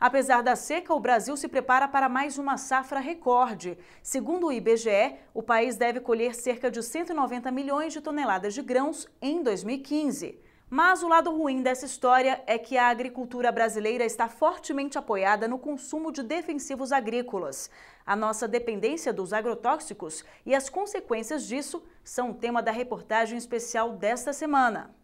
Apesar da seca, o Brasil se prepara para mais uma safra recorde. Segundo o IBGE, o país deve colher cerca de 190 milhões de toneladas de grãos em 2015. Mas o lado ruim dessa história é que a agricultura brasileira está fortemente apoiada no consumo de defensivos agrícolas. A nossa dependência dos agrotóxicos e as consequências disso são o tema da reportagem especial desta semana.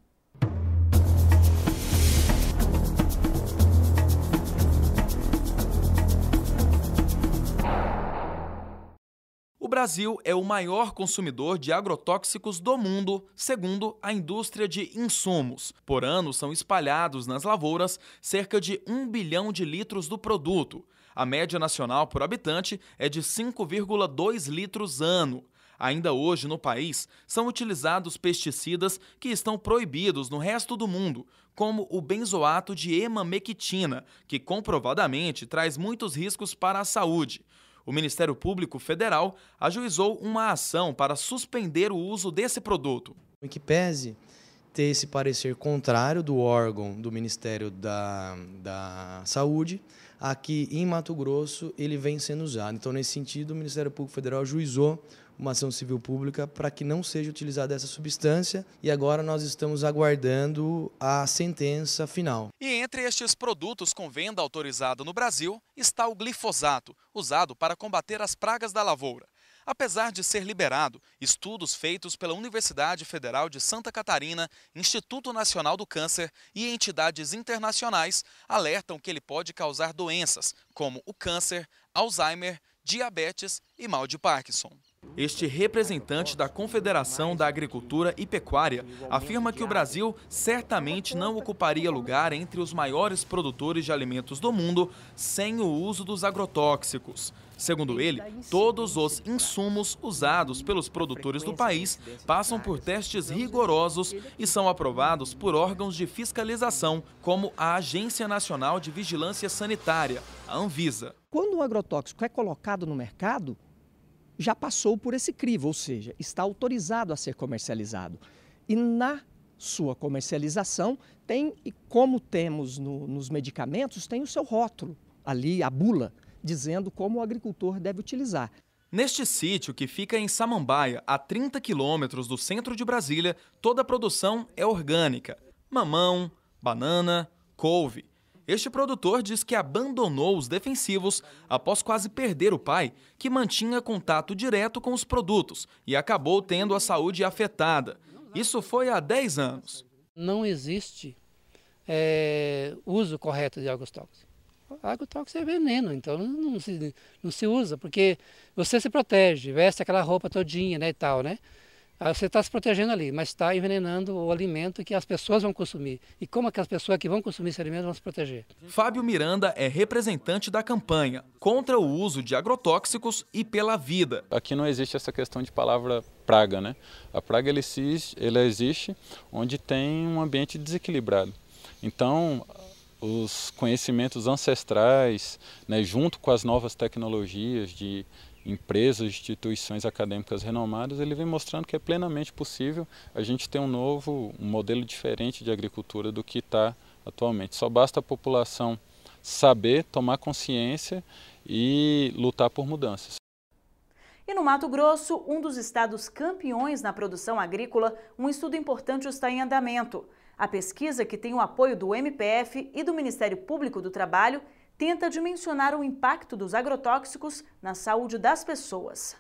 O Brasil é o maior consumidor de agrotóxicos do mundo, segundo a indústria de insumos. Por ano, são espalhados nas lavouras cerca de 1 bilhão de litros do produto. A média nacional por habitante é de 5,2 litros ano. Ainda hoje, no país, são utilizados pesticidas que estão proibidos no resto do mundo, como o benzoato de hemamectina, que comprovadamente traz muitos riscos para a saúde o Ministério Público Federal ajuizou uma ação para suspender o uso desse produto. Em que pese ter esse parecer contrário do órgão do Ministério da, da Saúde, aqui em Mato Grosso ele vem sendo usado. Então, nesse sentido, o Ministério Público Federal juizou uma ação civil pública para que não seja utilizada essa substância e agora nós estamos aguardando a sentença final. E entre estes produtos com venda autorizada no Brasil está o glifosato, usado para combater as pragas da lavoura. Apesar de ser liberado, estudos feitos pela Universidade Federal de Santa Catarina, Instituto Nacional do Câncer e entidades internacionais alertam que ele pode causar doenças como o câncer, Alzheimer, diabetes e mal de Parkinson. Este representante da Confederação da Agricultura e Pecuária afirma que o Brasil certamente não ocuparia lugar entre os maiores produtores de alimentos do mundo sem o uso dos agrotóxicos. Segundo ele, todos os insumos usados pelos produtores do país passam por testes rigorosos e são aprovados por órgãos de fiscalização, como a Agência Nacional de Vigilância Sanitária, a Anvisa. Quando um agrotóxico é colocado no mercado, já passou por esse crivo, ou seja, está autorizado a ser comercializado. E na sua comercialização tem, e como temos no, nos medicamentos, tem o seu rótulo ali, a bula, dizendo como o agricultor deve utilizar. Neste sítio, que fica em Samambaia, a 30 quilômetros do centro de Brasília, toda a produção é orgânica. Mamão, banana, couve. Este produtor diz que abandonou os defensivos após quase perder o pai, que mantinha contato direto com os produtos e acabou tendo a saúde afetada. Isso foi há 10 anos. Não existe é, uso correto de águas tóxicas. Água tóxica é veneno, então não se, não se usa, porque você se protege, veste aquela roupa todinha né, e tal, né? Ah, você está se protegendo ali, mas está envenenando o alimento que as pessoas vão consumir. E como é que as pessoas que vão consumir esse alimento vão se proteger? Fábio Miranda é representante da campanha contra o uso de agrotóxicos e pela vida. Aqui não existe essa questão de palavra praga, né? A praga ele, ela existe onde tem um ambiente desequilibrado. Então, os conhecimentos ancestrais, né, junto com as novas tecnologias de empresas, instituições acadêmicas renomadas, ele vem mostrando que é plenamente possível a gente ter um novo, um modelo diferente de agricultura do que está atualmente. Só basta a população saber, tomar consciência e lutar por mudanças. E no Mato Grosso, um dos estados campeões na produção agrícola, um estudo importante está em andamento. A pesquisa, que tem o apoio do MPF e do Ministério Público do Trabalho, tenta dimensionar o impacto dos agrotóxicos na saúde das pessoas.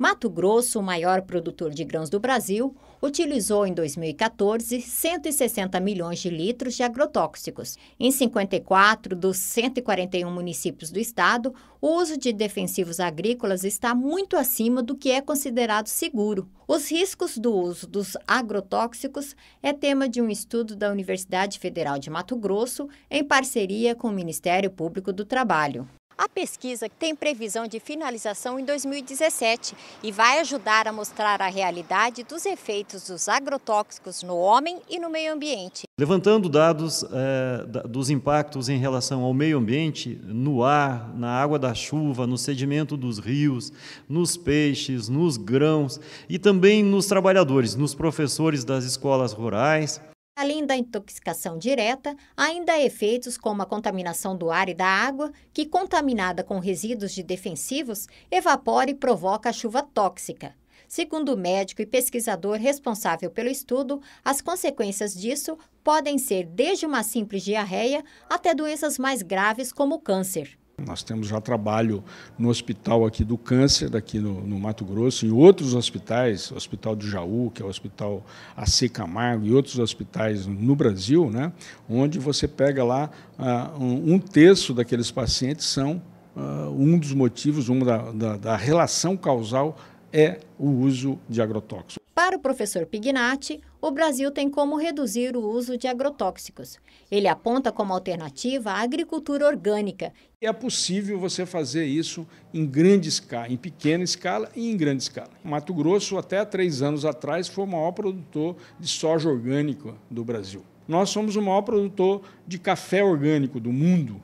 Mato Grosso, o maior produtor de grãos do Brasil, utilizou em 2014 160 milhões de litros de agrotóxicos. Em 54 dos 141 municípios do estado, o uso de defensivos agrícolas está muito acima do que é considerado seguro. Os riscos do uso dos agrotóxicos é tema de um estudo da Universidade Federal de Mato Grosso, em parceria com o Ministério Público do Trabalho. A pesquisa tem previsão de finalização em 2017 e vai ajudar a mostrar a realidade dos efeitos dos agrotóxicos no homem e no meio ambiente. Levantando dados é, dos impactos em relação ao meio ambiente, no ar, na água da chuva, no sedimento dos rios, nos peixes, nos grãos e também nos trabalhadores, nos professores das escolas rurais. Além da intoxicação direta, ainda há efeitos como a contaminação do ar e da água, que, contaminada com resíduos de defensivos, evapora e provoca a chuva tóxica. Segundo o médico e pesquisador responsável pelo estudo, as consequências disso podem ser desde uma simples diarreia até doenças mais graves como o câncer. Nós temos já trabalho no hospital aqui do câncer, daqui no, no, Mato Grosso, e outros hospitais, Hospital do Jaú, que é o Hospital AC Camargo, e outros hospitais no Brasil, né, onde você pega lá uh, um, um terço daqueles pacientes são uh, um dos motivos, uma da, da, da relação causal é o uso de agrotóxicos. Para o professor Pignatti, o Brasil tem como reduzir o uso de agrotóxicos. Ele aponta como alternativa a agricultura orgânica. É possível você fazer isso em grande escala, em pequena escala e em grande escala. Mato Grosso, até três anos atrás, foi o maior produtor de soja orgânica do Brasil. Nós somos o maior produtor de café orgânico do mundo,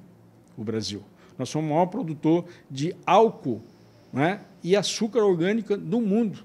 o Brasil. Nós somos o maior produtor de álcool né, e açúcar orgânica do mundo.